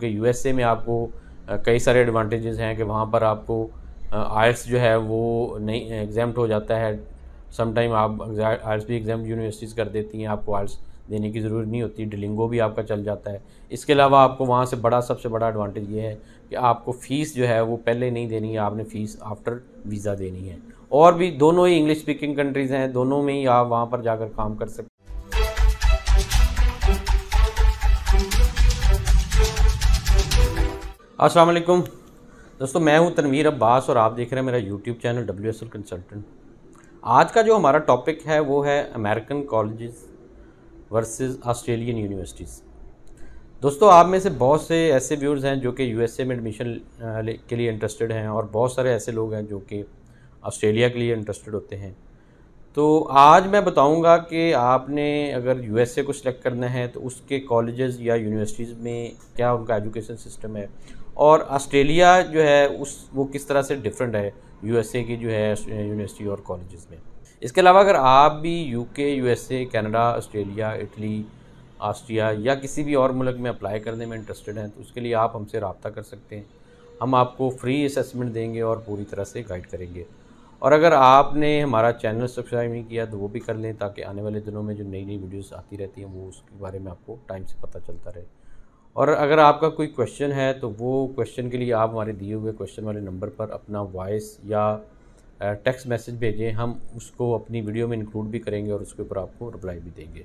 क्योंकि यू में आपको कई सारे एडवांटेजेस हैं कि वहाँ पर आपको आयर्स e जो है वो नहीं एग्जाम्ट हो जाता है समटाइम आप आयर्स e भी एग्जाम यूनिवर्सिटीज़ कर देती हैं आपको आयर्स e देने की ज़रूरत नहीं होती डिलिंगो भी आपका चल जाता है इसके अलावा आपको वहाँ से बड़ा सबसे बड़ा एडवांटेज ये है कि आपको फ़ीस जो है वो पहले नहीं देनी है आपने फ़ीस आफ्टर वीज़ा देनी है और भी दोनों ही इंग्लिश स्पीकिंग कंट्रीज़ हैं दोनों में ही आप वहाँ पर जाकर काम कर सकते अस्सलाम वालेकुम दोस्तों मैं हूं तनवीर अब्बास और आप देख रहे हैं मेरा YouTube channel W S L consultant आज का जो हमारा टॉपिक है वो है American college versus Australian universities दोस्तों आप में से बहुत से ऐसे व्यूर्स हैं जो कि यूएसए में एडमिशन के लिए इंटरेस्टेड हैं और बहुत सारे ऐसे लोग हैं जो कि ऑस्ट्रेलिया के लिए इंटरेस्टेड होते हैं तो आज मैं बताऊंगा कि आपने अगर यूएसए को सिलेक्ट करना है तो उसके कॉलेजेस या यूनिवर्सिटीज़ में क्या उनका एजुकेशन सिस्टम है और ऑस्ट्रेलिया जो है उस वो किस तरह से डिफरेंट है यूएसए की जो है यूनिवर्सिटी और कॉलेजेस में इसके अलावा अगर आप भी UK USA Canada Australia Italy Austria या किसी भी और मुल्क में अप्लाई करने में इंटरेस्टेड हैं तो उसके लिए आप हमसे रबता कर सकते हैं हम आपको फ्री असेसमेंट देंगे और पूरी तरह से गाइड करेंगे और अगर आपने हमारा चैनल सब्सक्राइब नहीं किया तो वो भी कर लें ताकि आने वाले दिनों में जो नई नई वीडियोस आती रहती हैं वो उसके बारे में आपको टाइम से पता चलता रहे और अगर आपका कोई क्वेश्चन है तो वो क्वेश्चन के लिए आप हमारे दिए हुए क्वेश्चन वाले नंबर पर अपना वॉइस या टेक्स्ट मैसेज भेजें हम उसको अपनी वीडियो में इंक्लूड भी करेंगे और उसके ऊपर आपको रिप्लाई भी देंगे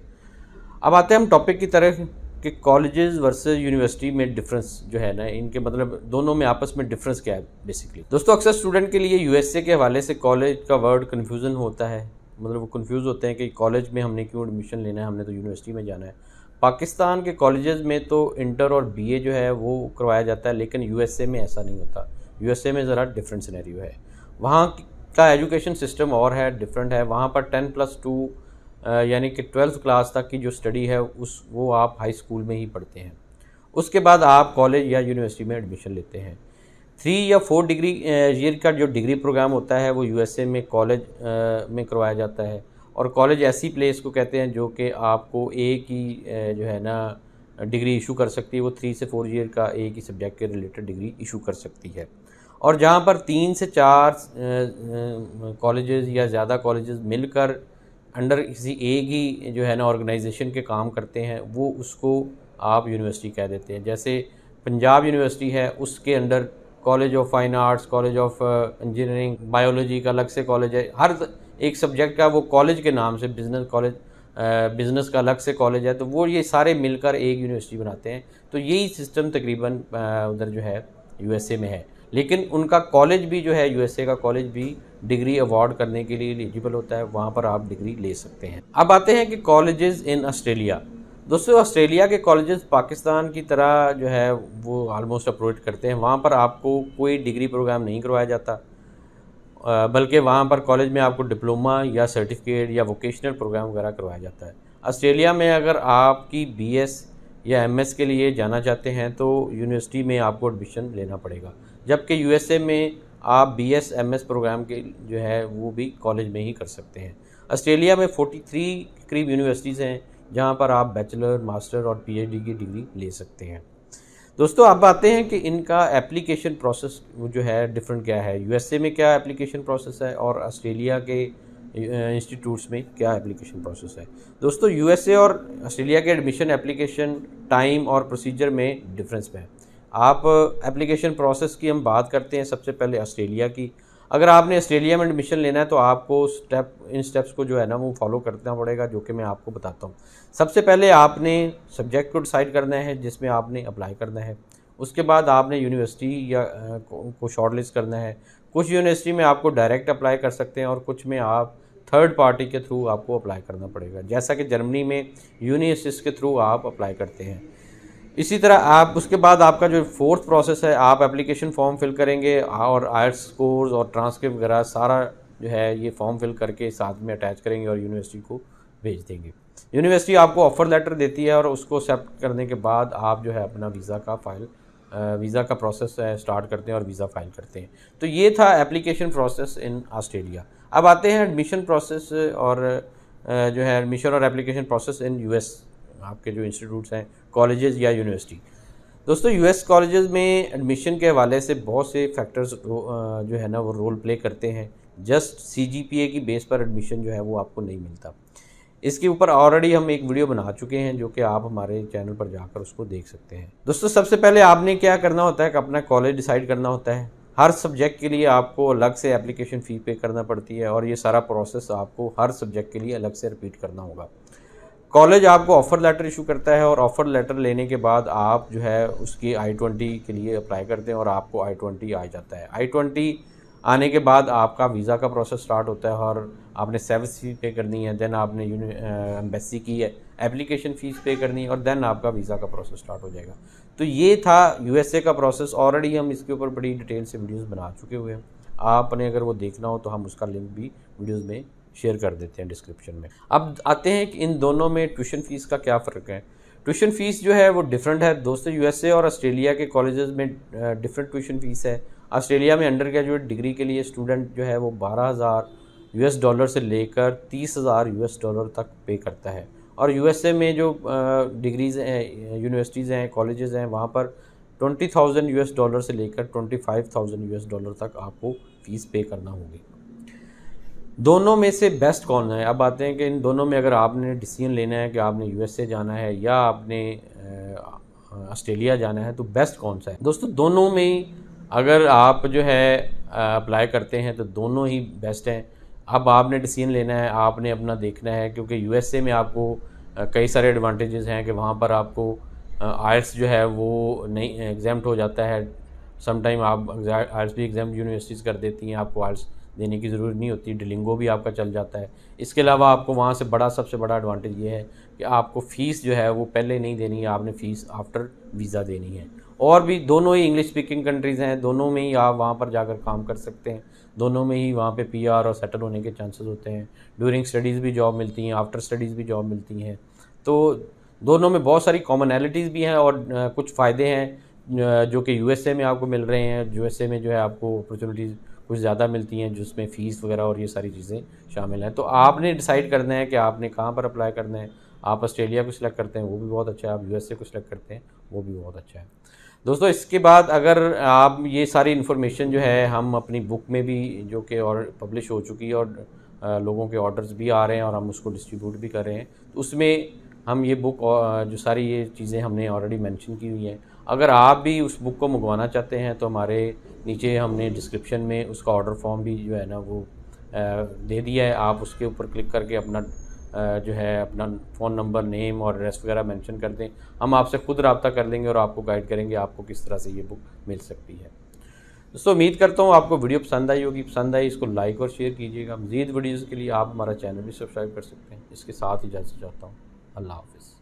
अब आते हैं हम टॉपिक की तरह कि कॉलेजेस वर्सेस यूनिवर्सिटी में डिफरेंस जो है ना इनके मतलब दोनों में आपस में डिफरेंस क्या है बेसिकली दोस्तों अक्सर स्टूडेंट के लिए यूएसए के हवाले से कॉलेज का वर्ड कन्फ्यूज़न होता है मतलब वो कन्फ्यूज़ होते हैं कि कॉलेज में हमने क्यों एडमिशन लेना है हमने तो यूनिवर्सिटी में जाना है पाकिस्तान के कॉलेजेस में तो इंटर और बीए जो है वो करवाया जाता है लेकिन यूएसए में ऐसा नहीं होता यूएसए में ज़रा डिफरेंट सिनेरियो है वहाँ का एजुकेशन सिस्टम और है डिफरेंट है वहाँ पर टेन प्लस टू यानी कि ट्वेल्थ क्लास तक की जो स्टडी है उस वो आप हाई स्कूल में ही पढ़ते हैं उसके बाद आप कॉलेज या यूनिवर्सिटी में एडमिशन लेते हैं थ्री या फोर डिग्री ईयर का जो डिग्री प्रोग्राम होता है वो यूएसए में कॉलेज में करवाया जाता है और कॉलेज ऐसी प्लेस को कहते हैं जो कि आपको ए की जो है ना डिग्री इशू कर सकती है वो थ्री से फोर ईयर का ए की सब्जेक्ट के रिलेटेड डिग्री इशू कर सकती है और जहाँ पर तीन से चार कॉलेजेस या ज़्यादा कॉलेजेस मिलकर अंडर किसी एक ही जो है ना ऑर्गेनाइजेशन के काम करते हैं वो उसको आप यूनिवर्सिटी कह देते हैं जैसे पंजाब यूनिवर्सिटी है उसके under college of fine arts college of engineering biology का अलग से कॉलेज है हर एक सब्जेक्ट का वो कॉलेज के नाम से बिज़नेस कॉलेज बिज़नेस का अलग से कॉलेज है तो वो ये सारे मिलकर एक यूनिवर्सिटी बनाते हैं तो यही सिस्टम तकरीबन उधर जो है यूएसए में है लेकिन उनका कॉलेज भी जो है यूएसए का कॉलेज भी डिग्री अवार्ड करने के लिए एलिजिबल होता है वहाँ पर आप डिग्री ले सकते हैं अब आते हैं कि कॉलेजेस इन ऑस्ट्रेलिया दोस्तों ऑस्ट्रेलिया के कॉलेजेस पाकिस्तान की तरह जो है वो ऑलमोस्ट अप्रोच करते हैं वहाँ पर आपको कोई डिग्री प्रोग्राम नहीं करवाया जाता बल्कि वहाँ पर कॉलेज में आपको डिप्लोमा या सर्टिफिकेट या वोकेशनल प्रोग्राम वगैरह करवाया जाता है ऑस्ट्रेलिया में अगर आपकी एस या एस के लिए जाना चाहते हैं तो यूनिवर्सिटी में आपको एडमिशन लेना पड़ेगा जबकि ए में आप B S M S program के जो है वो भी कॉलेज में ही कर सकते हैं ऑस्ट्रेलिया में 43 करीब यूनिवर्सिटीज़ हैं जहाँ पर आप बैचलर मास्टर और पीएचडी की डिग्री ले सकते हैं दोस्तों अब आते हैं कि इनका एप्लीकेशन प्रोसेस जो है डिफरेंट क्या है यूएसए में क्या एप्लीकेशन प्रोसेस है और ऑस्ट्रेलिया के इंस्टीट्यूट्स में क्या एप्लीकेशन प्रोसेस है दोस्तों यूएसए और ऑस्ट्रेलिया के एडमिशन एप्लीकेशन टाइम और प्रोसीजर में डिफरेंस है आप एप्लीकेशन प्रोसेस की हम बात करते हैं सबसे पहले ऑस्ट्रेलिया की अगर आपने ऑस्ट्रेलिया में एडमिशन लेना है तो आपको स्टेप इन स्टेप्स को जो है ना वो फॉलो करना पड़ेगा जो कि मैं आपको बताता हूँ सबसे पहले आपने सब्जेक्ट को डिसाइड करना है जिसमें आपने अप्लाई करना है उसके बाद आपने यूनिवर्सिटी या को शॉर्टलिस्ट करना है कुछ यूनिवर्सिटी में आपको डायरेक्ट अप्लाई कर सकते हैं और कुछ में आप थर्ड पार्टी के थ्रू आपको अप्लाई करना पड़ेगा जैसा कि जर्मनी में यूनिवर्सिटीज़ के थ्रू आप अप्लाई करते हैं इसी तरह आप उसके बाद आपका जो फोर्थ प्रोसेस है आप एप्लीकेशन फॉर्म फिल करेंगे और आयर्स स्कोर्स और ट्रांसक्रिप्ट वगैरह सारा जो है ये फॉर्म फिल करके साथ में अटैच करेंगे और यूनिवर्सिटी को भेज देंगे यूनिवर्सिटी आपको ऑफ़र लेटर देती है और उसको एक्सेप्ट करने के बाद आप जो है अपना वीज़ा का फाइल वीज़ा का प्रोसेस स्टार्ट करते हैं और वीज़ा फाइल करते हैं तो ये था एप्लीकेशन प्रोसेस इन ऑस्ट्रेलिया अब आते हैं एडमिशन प्रोसेस और जो है एडमिशन और एप्लीकेशन प्रोसेस इन यूएस आपके जो इंस्टीट्यूट्स हैं कॉलेजेस या यूनिवर्सिटी दोस्तों यूएस कॉलेजेस में एडमिशन के हवाले से बहुत से फैक्टर्स जो है ना वो रोल प्ले करते हैं जस्ट सी की बेस पर एडमिशन जो है वो आपको नहीं मिलता इसके ऊपर ऑलरेडी हम एक वीडियो बना चुके हैं जो कि आप हमारे चैनल पर जाकर उसको देख सकते हैं दोस्तों सबसे पहले आपने क्या करना होता है कि अपना कॉलेज डिसाइड करना होता है हर सब्जेक्ट के लिए आपको अलग से एप्लीकेशन फ़ी पे करना पड़ती है और ये सारा प्रोसेस आपको हर सब्जेक्ट के लिए अलग से रिपीट करना होगा कॉलेज आपको ऑफ़र लेटर इशू करता है और ऑफ़र लेटर लेने के बाद आप जो है उसकी आई ट्वेंटी के लिए अप्लाई करते हैं और आपको आई ट्वेंटी आ जाता है आई ट्वेंटी आने के बाद आपका वीज़ा का प्रोसेस स्टार्ट होता है और आपने सर्विस फी पे करनी है देन आपने एम्बेसी की है एप्लीकेशन फ़ीस पे करनी है और देन आपका वीज़ा का प्रोसेस स्टार्ट हो जाएगा तो ये था ए का प्रोसेस ऑलरेडी हम इसके ऊपर बड़ी डिटेल से वीडियोज़ बना चुके हुए हैं आपने अगर वो देखना हो तो हम उसका लिंक भी वीडियोज़ में शेयर कर देते हैं डिस्क्रिप्शन में अब आते हैं कि इन दोनों में ट्यूशन फ़ीस का क्या फ़र्क है ट्यूशन फ़ीस जो है वो डिफरेंट है दोस्तों यूएसए और ऑस्ट्रेलिया के कॉलेजेस में डिफरेंट ट्यूशन फ़ीस है ऑस्ट्रेलिया में अंडर ग्रेजुएट डिग्री के लिए स्टूडेंट जो है वो बारह हज़ार यू डॉलर से लेकर तीस हज़ार यू डॉलर तक पे करता है और यूएसए में जो डिग्रीज़ हैं यूनिवर्सिटीज़ हैं कॉलेजेस हैं वहाँ पर ट्वेंटी थाउजेंड यू डॉलर से लेकर twenty five thousand U dollar तक आपको फ़ीस पे करना होगी दोनों में से बेस्ट कौन है अब आते हैं कि इन दोनों में अगर आपने डिसीजन लेना है कि आपने यूएसए जाना है या आपने ऑस्ट्रेलिया जाना है तो बेस्ट कौन सा है दोस्तों दोनों में अगर आप जो है अप्लाई करते हैं तो दोनों ही बेस्ट हैं अब आपने डिसीजन लेना है आपने अपना देखना है क्योंकि यूएसए में आपको कई सारे एडवांटेजेस हैं कि वहाँ पर आपको आयर्स जो है वो नहीं एग्जाम हो जाता है समटाइम आप आयर्स भी एग्जाम यूनिवर्सिटीज़ कर देती हैं आपको आयर्स देने की ज़रूरत नहीं होती डिलिंगो भी आपका चल जाता है इसके अलावा आपको वहाँ से बड़ा सबसे बड़ा एडवांटेज ये है कि आपको फ़ीस जो है वो पहले नहीं देनी है आपने फ़ीस आफ्टर वीज़ा देनी है और भी दोनों ही इंग्लिश स्पीकिंग कंट्रीज़ हैं दोनों में ही आप वहाँ पर जाकर काम कर सकते हैं दोनों में ही वहाँ पे पीआर और सेटल होने के चांसेस होते हैं ड्यूरिंग स्टडीज़ भी जॉब मिलती हैं आफ्टर स्टडीज़ भी जॉब मिलती हैं तो दोनों में बहुत सारी कॉमनैलिटीज़ भी हैं और कुछ फ़ायदे हैं जो कि यूएसए में आपको मिल रहे हैं यूएसए में जो है आपको अपॉर्चुनिटीज़ कुछ ज़्यादा मिलती हैं जिसमें फ़ीस वगैरह और ये सारी चीज़ें शामिल हैं तो आपने डिसाइड करना है कि आपने कहाँ पर अप्लाई करना है आप ऑस्ट्रेलिया को सिलेक्ट करते हैं वो भी बहुत अच्छा है आप यू को सिलेक्ट करते हैं वो भी बहुत अच्छा है दोस्तों इसके बाद अगर आप ये सारी इन्फॉर्मेशन जो है हम अपनी बुक में भी जो कि और पब्लिश हो चुकी है और लोगों के ऑर्डर्स भी आ रहे हैं और हम उसको डिस्ट्रीब्यूट भी कर रहे हैं तो उसमें हम ये बुक जो सारी ये चीज़ें हमने ऑलरेडी मेंशन की हुई हैं अगर आप भी उस बुक को मंगवाना चाहते हैं तो हमारे नीचे हमने डिस्क्रिप्शन में उसका ऑर्डर फॉर्म भी जो है ना वो दे दिया है आप उसके ऊपर क्लिक करके अपना जो है अपना फ़ोन नंबर नेम और एड्रेस वगैरह मेंशन कर दें हम आपसे ख़ुद रबता कर लेंगे और आपको गाइड करेंगे आपको किस तरह से ये बुक मिल सकती है दोस्तों उम्मीद करता हूँ आपको वीडियो पसंद आई होगी पसंद आई इसको लाइक और शेयर कीजिएगा मजीद वीडियोज़ के लिए आप हमारा चैनल भी सब्सक्राइब कर सकते हैं इसके साथ इजाज़त चाहता हूँ अल्लाह हाफिज़